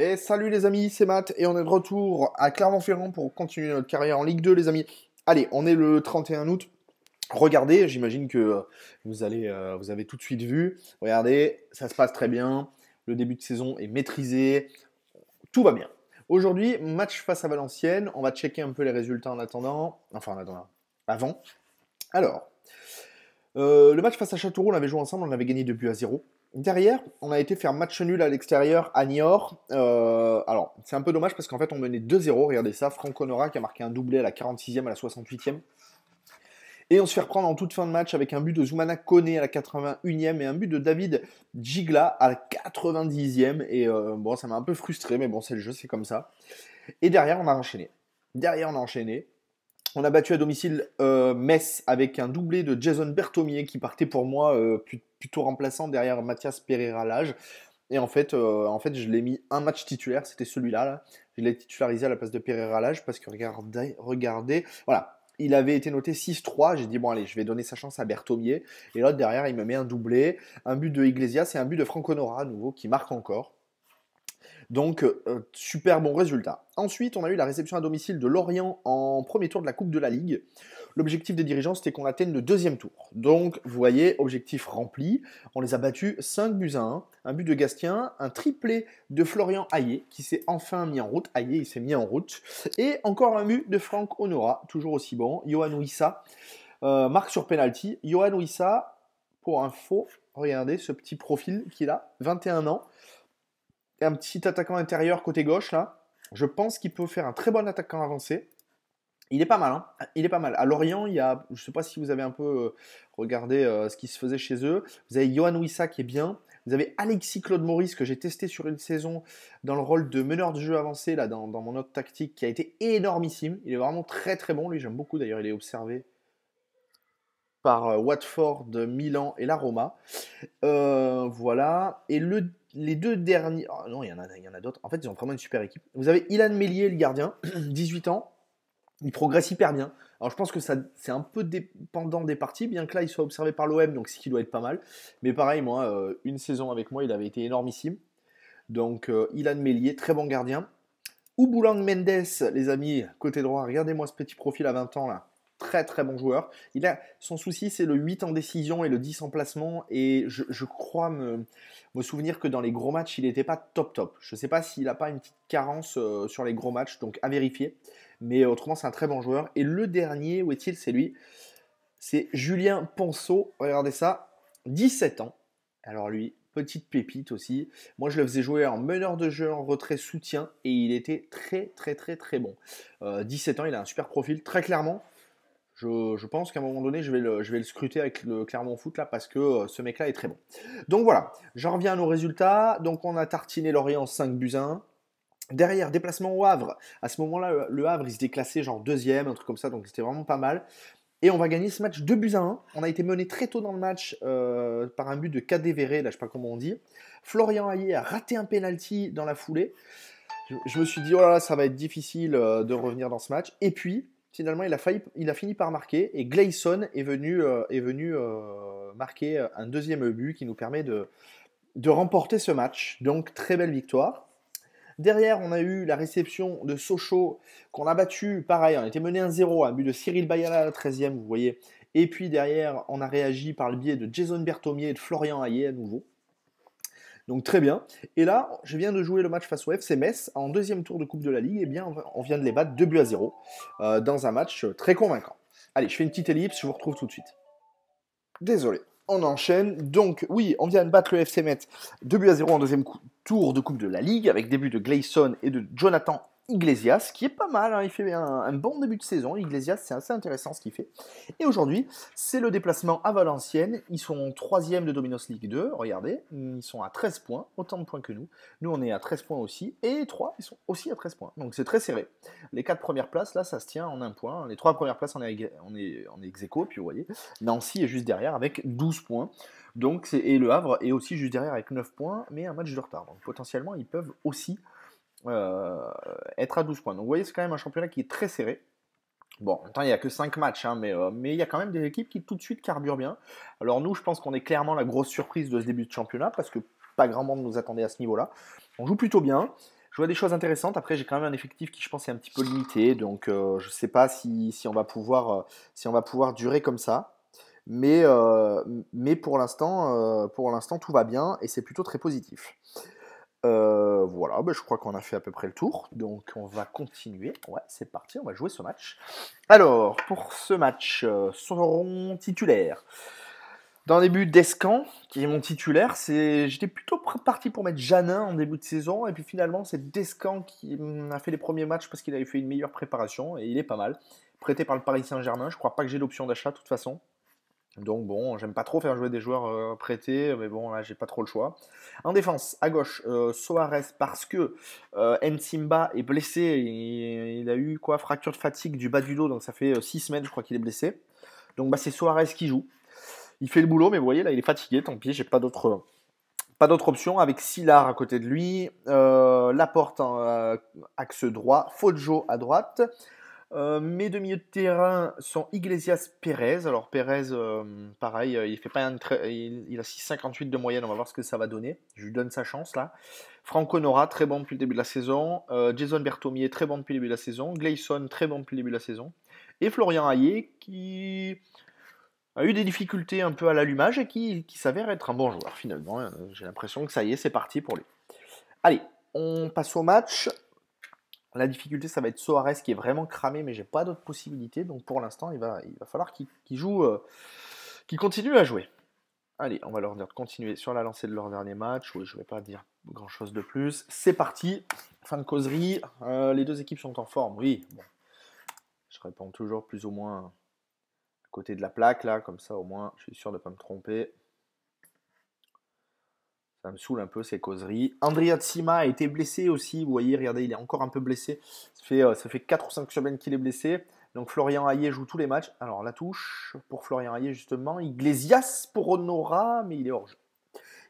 Et salut les amis, c'est Matt et on est de retour à Clermont-Ferrand pour continuer notre carrière en Ligue 2 les amis. Allez, on est le 31 août. Regardez, j'imagine que euh, vous, allez, euh, vous avez tout de suite vu. Regardez, ça se passe très bien. Le début de saison est maîtrisé. Tout va bien. Aujourd'hui, match face à Valenciennes. On va checker un peu les résultats en attendant. Enfin, en attendant. Avant. Alors, euh, le match face à Châteauroux, on avait joué ensemble. On avait gagné depuis à 0. Derrière, on a été faire match nul à l'extérieur à Niort. Euh, alors, c'est un peu dommage parce qu'en fait, on menait 2-0. Regardez ça. Franck Honora qui a marqué un doublé à la 46e, à la 68e. Et on se fait reprendre en toute fin de match avec un but de Zoumana Kone à la 81e et un but de David Gigla à la 90e. Et euh, bon, ça m'a un peu frustré, mais bon, c'est le jeu, c'est comme ça. Et derrière, on a enchaîné. Derrière, on a enchaîné. On a battu à domicile euh, Metz avec un doublé de Jason Bertomier qui partait pour moi euh, plutôt remplaçant derrière Mathias Pereira Lage. Et en fait, euh, en fait, je l'ai mis un match titulaire, c'était celui-là. Je l'ai titularisé à la place de Pereira Lage parce que regardez, regardez, voilà. Il avait été noté 6-3. J'ai dit, bon, allez, je vais donner sa chance à Bertomier. Et là derrière, il me met un doublé, un but de Iglesias et un but de Franco Nora à nouveau qui marque encore. Donc, euh, super bon résultat. Ensuite, on a eu la réception à domicile de Lorient en premier tour de la Coupe de la Ligue. L'objectif des dirigeants, c'était qu'on atteigne le deuxième tour. Donc, vous voyez, objectif rempli. On les a battus 5 buts à 1. Un but de Gastien, un triplé de Florian Hayé, qui s'est enfin mis en route. Hayé, il s'est mis en route. Et encore un but de Franck Honora, toujours aussi bon. Johan Ouissa euh, marque sur penalty. Johan Ouissa, pour info, regardez ce petit profil qu'il a, 21 ans un petit attaquant intérieur côté gauche là. Je pense qu'il peut faire un très bon attaquant avancé. Il est pas mal, hein il est pas mal. À Lorient, il y a, je sais pas si vous avez un peu euh, regardé euh, ce qui se faisait chez eux. Vous avez Johan Wissa qui est bien. Vous avez Alexis Claude Maurice que j'ai testé sur une saison dans le rôle de meneur de jeu avancé là dans, dans mon autre tactique qui a été énormissime. Il est vraiment très très bon. Lui, j'aime beaucoup d'ailleurs. Il est observé par euh, Watford, Milan et la Roma. voilà. Et le les deux derniers. Oh non, il y en a, a d'autres. En fait, ils ont vraiment une super équipe. Vous avez Ilan Mélier, le gardien, 18 ans. Il progresse hyper bien. Alors, je pense que c'est un peu dépendant des parties, bien que là, il soit observé par l'OM, donc ce qui doit être pas mal. Mais pareil, moi, euh, une saison avec moi, il avait été énormissime. Donc, euh, Ilan Mélier, très bon gardien. Ouboulang Mendes, les amis, côté droit, regardez-moi ce petit profil à 20 ans là très très bon joueur. Il a, son souci, c'est le 8 en décision et le 10 en placement. Et je, crois me, souvenir que dans les gros matchs, il n'était pas top top. Je ne sais pas s'il n'a pas une petite carence euh, sur les gros matchs, donc à vérifier. Mais euh, autrement, c'est un très bon joueur. Et le dernier, où est-il C'est lui. C'est Julien Ponceau. Regardez ça. 17 ans. Alors lui, petite pépite aussi. Moi, je le faisais jouer en meneur de jeu, en retrait soutien, et il était très, très, très, très bon. 17 euh, ans, il a un super profil, très clairement. Je, pense qu'à un moment donné, je vais, le, scruter avec le Clermont Foot là parce que euh, ce mec-là est très bon. Donc voilà, j'en reviens à nos résultats. Donc on a tartiné Lorient 5 buts 1. Derrière, déplacement au Havre. À ce moment-là, le Havre, il se déclassait genre deuxième, un truc comme ça, donc c'était vraiment pas mal. Et on va gagner ce match 2 buts à 1. On a été mené très tôt dans le match euh, par un but de Cadéveré, là je sais pas comment on dit. Florian Hayé a raté un penalty dans la foulée. Je, me suis dit, oh là là, ça va être difficile euh, de revenir dans ce match. Et puis, finalement, il a, fini par marquer et Gleison est venu, euh, est venu euh, marquer un deuxième but qui nous permet de, remporter ce match. Donc, très belle victoire. Derrière, on a eu la réception de Sochaux qu'on a battu. Pareil, on était mené 1-0, un but de Cyril Bayala la 13e, vous voyez. Et puis derrière, on a réagi par le biais de Jason Bertomier et de Florian Hayé à nouveau. Donc très bien. Et là, je viens de jouer le match face au FC Metz en deuxième tour de Coupe de la Ligue. Et eh bien, on vient de les battre 2 buts à 0 euh, dans un match euh, très convaincant. Allez, je fais une petite ellipse, je vous retrouve tout de suite. Désolé. On enchaîne. Donc, oui, on vient de battre le FC Metz 2 buts à 0 en deuxième tour de Coupe de la Ligue avec début de Gleison et de Jonathan Iglesias, qui est pas mal, hein, il fait un, bon début de saison. Iglesias, c'est assez intéressant ce qu'il fait. Et aujourd'hui, c'est le déplacement à Valenciennes. Ils sont troisième de Dominos League 2, regardez, ils sont à 13 points, autant de points que nous. Nous, on est à 13 points aussi, et 3, ils sont aussi à 13 points. Donc c'est très serré. Les quatre premières places, là, ça se tient en un point. Les trois premières places, on est, on est, puis vous voyez, Nancy est juste derrière avec 12 points. Donc, et Le Havre est aussi juste derrière avec 9 points, mais un match de retard. Donc potentiellement, ils peuvent aussi euh, être à 12 points. Donc vous voyez, c'est quand même un championnat qui est très serré. Bon, en temps, il n'y a que 5 matchs, hein, euh, mais il y a quand même des équipes qui tout de suite carburent bien. Alors nous, je pense qu'on est clairement la grosse surprise de ce début de championnat, parce que pas grand monde nous attendait à ce niveau-là. On joue plutôt bien. Je vois des choses intéressantes. Après, j'ai quand même un effectif qui, je pense, est un petit peu limité. Donc, euh, je ne sais pas si, si on va pouvoir, si on va pouvoir durer comme ça. Mais, mais pour l'instant, tout va bien et c'est plutôt très positif. Euh, voilà, bah, je crois qu'on a fait à peu près le tour, donc on va continuer. Ouais, c'est parti, on va jouer ce match. Alors, pour ce match, son euh, seront titulaires. Dans les buts d'Escan, qui est mon titulaire, c'est j'étais plutôt parti pour mettre Janin en début de saison, et puis finalement c'est Descan qui mm, a fait les premiers matchs parce qu'il avait fait une meilleure préparation, et il est pas mal. Prêté par le Paris Saint-Germain, je crois pas que j'ai l'option d'achat de toute façon. Donc bon, j'aime pas trop faire jouer des joueurs euh, prêtés, mais bon, là j'ai pas trop le choix. En défense, à gauche, euh, Soares, parce que euh, est blessé, il, a eu quoi Fracture de fatigue du bas du dos, donc ça fait 6 euh, semaines je crois qu'il est blessé. Donc bah, c'est Soares qui joue. Il fait le boulot, mais vous voyez là il est fatigué, tant pis, j'ai pas d'autre pas d'autre option avec Silar à côté de lui, Laporte en axe droit, Fojo à droite, euh, mes demi milieux de terrain sont Iglesias Pérez. Alors Pérez, euh, pareil, euh, il fait pas un il, a 6,58 de moyenne, on va voir ce que ça va donner. Je lui donne sa chance là. Franco Nora, très bon depuis le début de la saison. Jason Bertomier, très bon depuis le début de la saison. Gleison, très bon depuis le début de la saison. Et Florian Hayé, qui a eu des difficultés un peu à l'allumage et qui, qui s'avère être un bon joueur finalement. Hein. J'ai l'impression que ça y est, c'est parti pour lui. Allez, on passe au match. La difficulté, ça va être Soares qui est vraiment cramé, mais j'ai pas d'autres possibilités. Donc pour l'instant, il va, il va falloir qu'il jouent, joue, euh, continue à jouer. Allez, on va leur dire de continuer sur la lancée de leur dernier match. Oui, je ne vais pas dire grand chose de plus. C'est parti, fin de causerie. Euh, les deux équipes sont en forme, oui. Je réponds toujours plus ou moins à côté de la plaque, là, comme ça au moins je suis sûr de ne pas me tromper ça me saoule un peu ces causeries. Andrea Tsima a été blessé aussi. Vous voyez, regardez, il est encore un peu blessé. Ça fait, euh, ça fait 4 ou 5 semaines qu'il est blessé. Donc Florian Hayé joue tous les matchs. Alors la touche pour Florian Hayé justement. Iglesias pour Honora, mais il est hors jeu.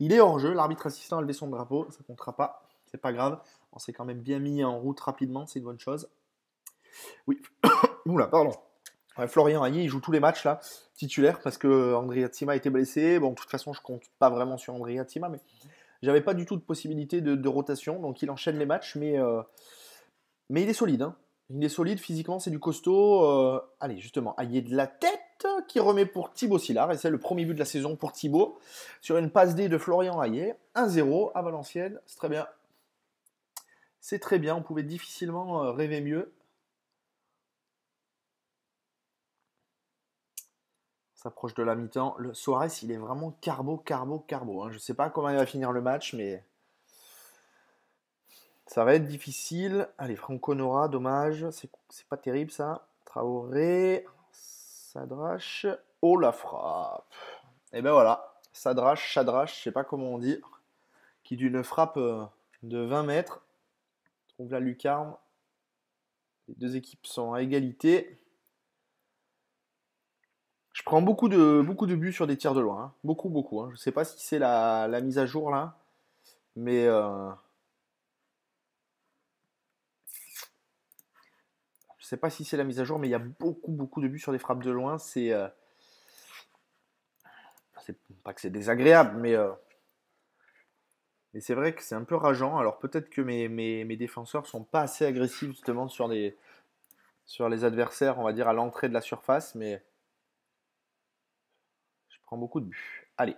Il est hors jeu. L'arbitre assistant a levé son drapeau. Ça comptera pas. C'est pas grave. On s'est quand même bien mis en route rapidement. C'est une bonne chose. Oui. Oula, pardon. Florian Ailly, il joue tous les matchs là, titulaire, parce que Andrea a été blessé. Bon, de toute façon, je compte pas vraiment sur Andrea Tima, mais j'avais pas du tout de possibilité de, rotation, donc il enchaîne les matchs, mais, euh, mais il est solide. Hein. Il est solide physiquement, c'est du costaud. Euh, allez, justement, Hayé de la tête qui remet pour Thibaut Sillard, et c'est le premier but de la saison pour Thibaut, sur une passe D de Florian Hayé. 1-0 à Valenciennes, c'est très bien. C'est très bien, on pouvait difficilement euh, rêver mieux. s'approche de la mi-temps. Le Soares, il est vraiment carbo, carbo, carbo. Hein. Je ne sais pas comment il va finir le match, mais ça va être difficile. Allez, Franco Nora, dommage. C'est pas terrible ça. Traoré, Sadrache. Oh la frappe. Et eh ben voilà, Sadrache, Sadrache, je sais pas comment on dit, qui d'une frappe euh, de 20 mètres trouve la lucarne. Les deux équipes sont à égalité. Je prends beaucoup de, beaucoup de buts sur des tirs de loin. Hein. Beaucoup, beaucoup. Hein. Je ne sais pas si c'est la, mise à jour là. Mais. Euh, je ne sais pas si c'est la mise à jour, mais il y a beaucoup, beaucoup de buts sur des frappes de loin. C'est. Euh, pas que c'est désagréable, mais. Euh, mais c'est vrai que c'est un peu rageant. Alors peut-être que mes, mes, mes défenseurs sont pas assez agressifs justement sur, sur les adversaires, on va dire, à l'entrée de la surface, mais beaucoup de buts. Allez.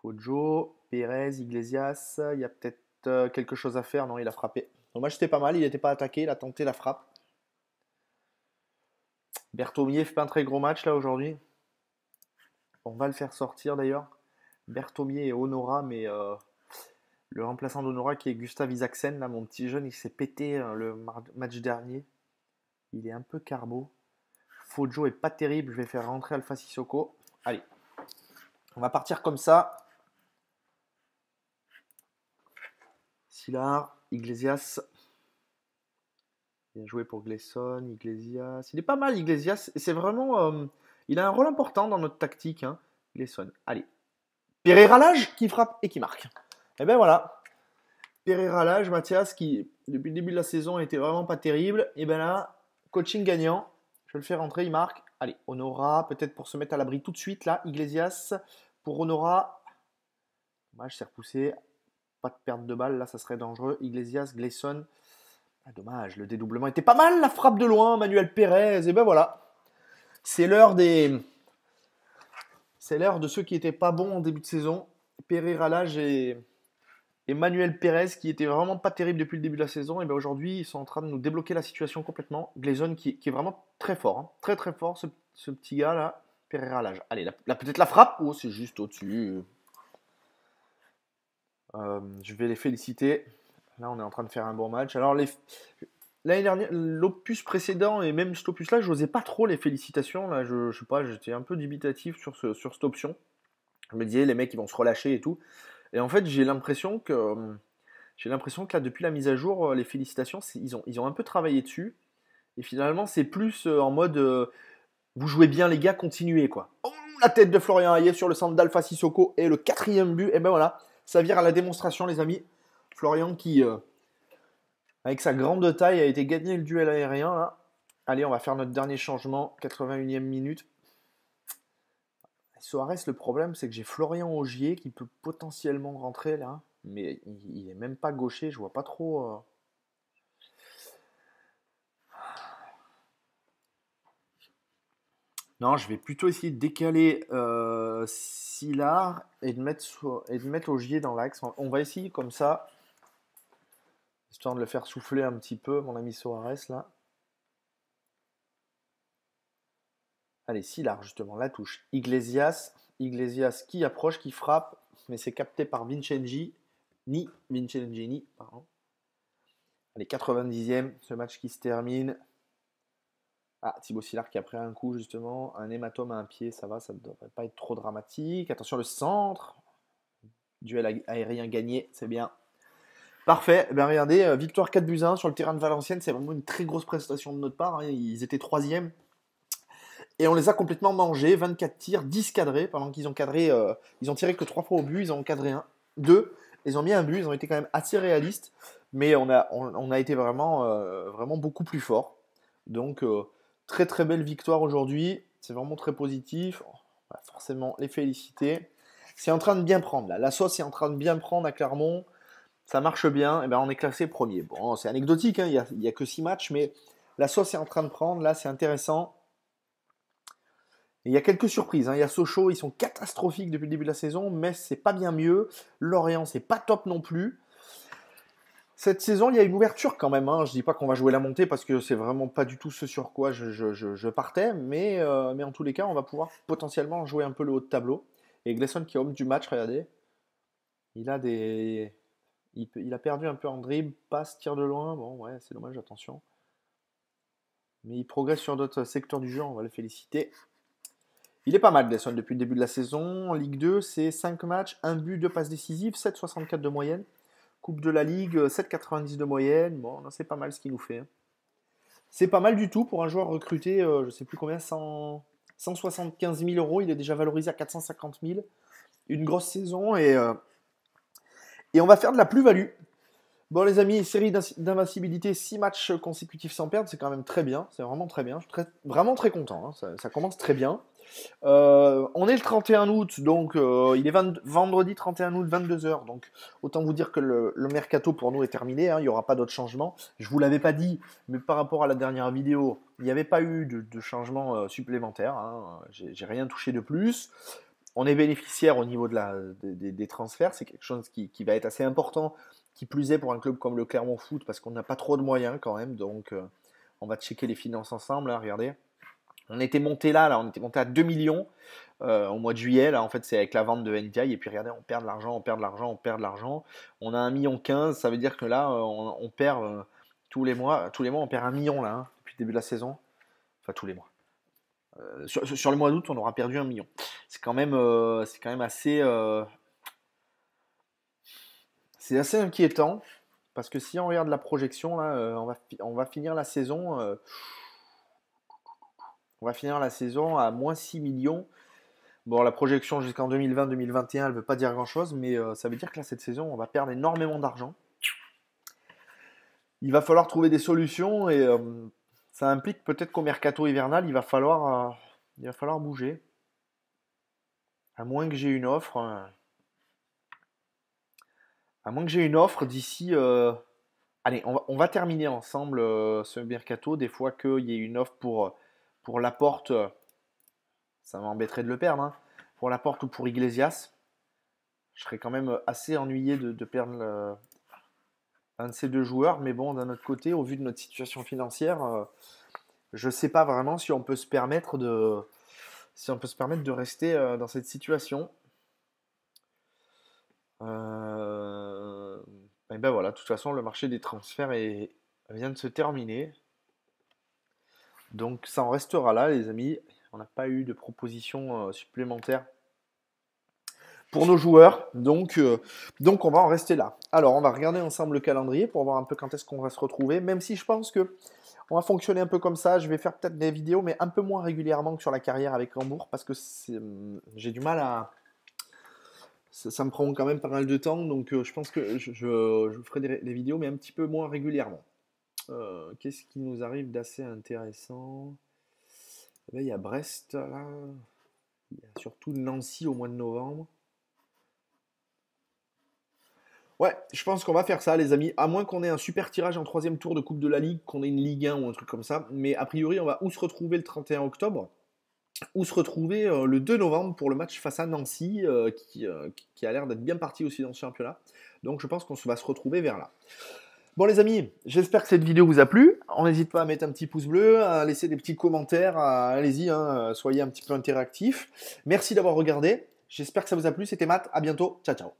Fojo, Pérez, Iglesias. Il y a peut-être euh, quelque chose à faire. Non, il a frappé. Le match, c'était pas mal. Il n'était pas attaqué. Il a tenté la frappe. Bertomier fait pas un très gros match là aujourd'hui. On va le faire sortir d'ailleurs. Bertomier et Honora, mais euh, le remplaçant d'Honora qui est Gustave Isaacsen, là, mon petit jeune, il s'est pété euh, le match dernier. Il est un peu carbo. Fojo est pas terrible, je vais faire rentrer Alpha Sissoko. Allez, on va partir comme ça. Silar, Iglesias. Bien joué pour Gleison, Iglesias. Il est pas mal, Iglesias. C'est vraiment. Euh, il a un rôle important dans notre tactique. Hein. Gleison. Allez. Pereira qui frappe et qui marque. Et eh ben voilà. Pereira Lage, Mathias, qui depuis le début de la saison était vraiment pas terrible. Et eh ben là, coaching gagnant. Je le fais rentrer, il marque. Allez, Honora peut-être pour se mettre à l'abri tout de suite là, Iglesias. Pour Honora, dommage, c'est repoussé. Pas de perte de balle, là, ça serait dangereux. Iglesias, Gleison. Ah, dommage, le dédoublement était pas mal. La frappe de loin, Manuel Pérez. Et eh ben voilà. C'est l'heure des. C'est l'heure de ceux qui n'étaient pas bons en début de saison. Pereira, là, j'ai Emmanuel Manuel Pérez, qui était vraiment pas terrible depuis le début de la saison, et bien aujourd'hui, ils sont en train de nous débloquer la situation complètement. Glazon qui, est vraiment très fort, hein. très très fort, ce, petit gars-là. Pereira l'âge. Allez, là, peut-être la frappe Oh, c'est juste au-dessus. Euh, je vais les féliciter. Là, on est en train de faire un bon match. Alors, l'année dernière, l'opus précédent et même cet opus-là, j'osais pas trop les félicitations. Là, je, je sais pas, j'étais un peu dubitatif sur, ce, sur cette option. Je me disais, les mecs, ils vont se relâcher et tout. Et en fait, j'ai l'impression que hum, j'ai l'impression que depuis la mise à jour, euh, les félicitations, ils ont, ils ont un peu travaillé dessus. Et finalement, c'est plus euh, en mode euh, vous jouez bien, les gars, continuez quoi. Oh, la tête de Florian Hayet sur le centre d'Alpha Sissoko et le quatrième but. Et ben voilà, ça vire à la démonstration, les amis. Florian qui, avec sa grande taille, a été gagné le duel aérien Allez, on va faire notre dernier changement, 81e minute. Soares, le problème, c'est que j'ai Florian Ogier qui peut potentiellement rentrer là, mais il n'est même pas gaucher, je vois pas trop. Euh. Non, je vais plutôt essayer de décaler euh, et de mettre, et de mettre Augier dans l'axe. On va essayer comme ça, histoire de le faire souffler un petit peu, mon ami Soares là. Allez, Sillard, justement, la touche. Iglesias, Iglesias qui approche, qui frappe, mais c'est capté par Vincenzi, ni Vincenzi, pardon. Allez, 90e, ce match qui se termine. Ah, Thibaut Sillard qui a pris un coup, justement, un hématome à un pied, ça va, ça ne devrait pas être trop dramatique. Attention, le centre. Duel aérien gagné, c'est bien. Parfait. Eh ben regardez, euh, victoire 4 buts 1 sur le terrain de Valenciennes. C'est vraiment une très grosse prestation de notre part. Hein. Ils étaient troisième. Et on les a complètement mangés, 24 tirs, 10 cadrés, pendant qu'ils ont cadré, euh, ils ont tiré que 3 fois au but, ils ont cadré un, 2, ils ont mis un but, ils ont été quand même assez réalistes, mais on a, on, a été vraiment, euh, vraiment beaucoup plus fort. Donc euh, très très belle victoire aujourd'hui, c'est vraiment très positif, forcément les féliciter. C'est en train de bien prendre là, la sauce est en train de bien prendre à Clermont, ça marche bien, et ben on est classé premier. Bon, c'est anecdotique, hein, il n'y a, que 6 matchs, mais la sauce est en train de prendre, là c'est intéressant il y a quelques surprises. Hein. Il y a Sochaux, ils sont catastrophiques depuis le début de la saison. Metz, c'est pas bien mieux. Lorient, c'est pas top non plus. Cette saison, il y a une ouverture quand même. Hein. Je ne dis pas qu'on va jouer la montée parce que c'est vraiment pas du tout ce sur quoi je, partais. Euh, mais, en tous les cas, on va pouvoir potentiellement jouer un peu le haut de tableau. Et Gleison qui est homme du match, regardez. Il a des. Il, il a perdu un peu en dribble, passe, tire de loin. Bon, ouais, c'est dommage, attention. Mais il progresse sur d'autres secteurs du jeu, on va le féliciter. Il est pas mal, Gleason, depuis le début de la saison. En Ligue 2, c'est 5 matchs, 1 but, 2 passes décisives, 7,64 de moyenne. Coupe de la Ligue, 7,90 euh, de moyenne. Bon, c'est pas mal ce qu'il nous fait. Hein. C'est pas mal du tout pour un joueur recruté, euh, je sais plus combien, 175 000 euros. Il est déjà valorisé à 450 000. Une grosse saison et, euh, et on va faire de la plus-value. Bon, les amis, série d'invincibilité, 6 matchs consécutifs sans perdre, c'est quand même très bien. C'est vraiment très bien. Je suis vraiment très content. Hein. ça, commence très bien. Euh, on est le 31 août, donc euh, il est vendredi 31 août, 22h. Donc autant vous dire que le, mercato pour nous est terminé, hein, il n'y aura pas d'autres changements. Je vous l'avais pas dit, mais par rapport à la dernière vidéo, il n'y avait pas eu de, changement euh, supplémentaire. Hein. J'ai rien touché de plus. On est bénéficiaire au niveau de la, des transferts, c'est quelque chose qui, qui, va être assez important, qui plus est pour un club comme le Clermont Foot, parce qu'on n'a pas trop de moyens quand même. Donc on va checker les finances ensemble, hein, regardez on était monté là, là, on était monté à 2 millions euh, au mois de juillet. Là, en fait, c'est avec la vente de NDI. Et puis, regardez, on perd de l'argent, on perd de l'argent, on perd de l'argent. On a 1,15 million, ça veut dire que là, euh, on, perd euh, tous les mois. Tous les mois, on perd un million, là, hein, depuis le début de la saison. Enfin, tous les mois. sur, le mois d'août, on aura perdu un million. C'est quand même, c'est quand même assez, c'est assez inquiétant parce que si on regarde la projection, on va, on va finir la saison on va finir la saison à moins 6 millions. Bon, la projection jusqu'en 2020-2021, elle ne veut pas dire grand-chose, mais euh, ça veut dire que là, cette saison, on va perdre énormément d'argent. Il va falloir trouver des solutions et euh, ça implique peut-être qu'au mercato hivernal, il va falloir, euh, il va falloir bouger. À moins que j'ai une offre. à moins que j'ai une offre d'ici. Allez, on va, on va, terminer ensemble ce mercato. Des fois qu'il y ait une offre pour pour Laporte, euh, ça m'embêterait de le perdre. Hein. Pour Laporte ou pour Iglesias, je serais quand même euh, assez ennuyé de, perdre un de ces deux joueurs. Mais bon, d'un autre côté, au vu de notre situation financière, euh, je ne sais pas vraiment si on peut se permettre de, si on peut se permettre de rester dans cette situation. et ben voilà, de toute façon, le marché des transferts vient de se terminer. Donc ça en restera là, les amis. On n'a pas eu de proposition euh, supplémentaire pour nos joueurs. Donc, euh, donc on va en rester là. Alors on va regarder ensemble le calendrier pour voir un peu quand est-ce qu'on va se retrouver. Même si je pense que on va fonctionner un peu comme ça. Je vais faire peut-être des vidéos, mais un peu moins régulièrement que sur la carrière avec Hambourg, parce que hum, j'ai du mal à. Ça, me prend quand même pas mal de temps, donc euh, je pense que je, ferai des vidéos, mais un petit peu moins régulièrement. Euh, qu'est-ce qui nous arrive d'assez intéressant eh ben, Il y a Brest, là. Il y a surtout Nancy au mois de novembre. Ouais, je pense qu'on va faire ça, les amis. À moins qu'on ait un super tirage en troisième tour de Coupe de la Ligue, qu'on ait une Ligue 1 ou un truc comme ça. Mais a priori, on va où se retrouver le 31 octobre, ou se retrouver euh, le 2 novembre pour le match face à Nancy, euh, qui, qui, a l'air d'être bien parti aussi dans ce championnat. Donc je pense qu'on va se retrouver vers là. Bon les amis, j'espère que cette vidéo vous a plu. On n'hésite pas à mettre un petit pouce bleu, à laisser des petits commentaires, allez-y, hein, soyez un petit peu interactifs. Merci d'avoir regardé. J'espère que ça vous a plu. C'était Matt. À bientôt. Ciao, ciao.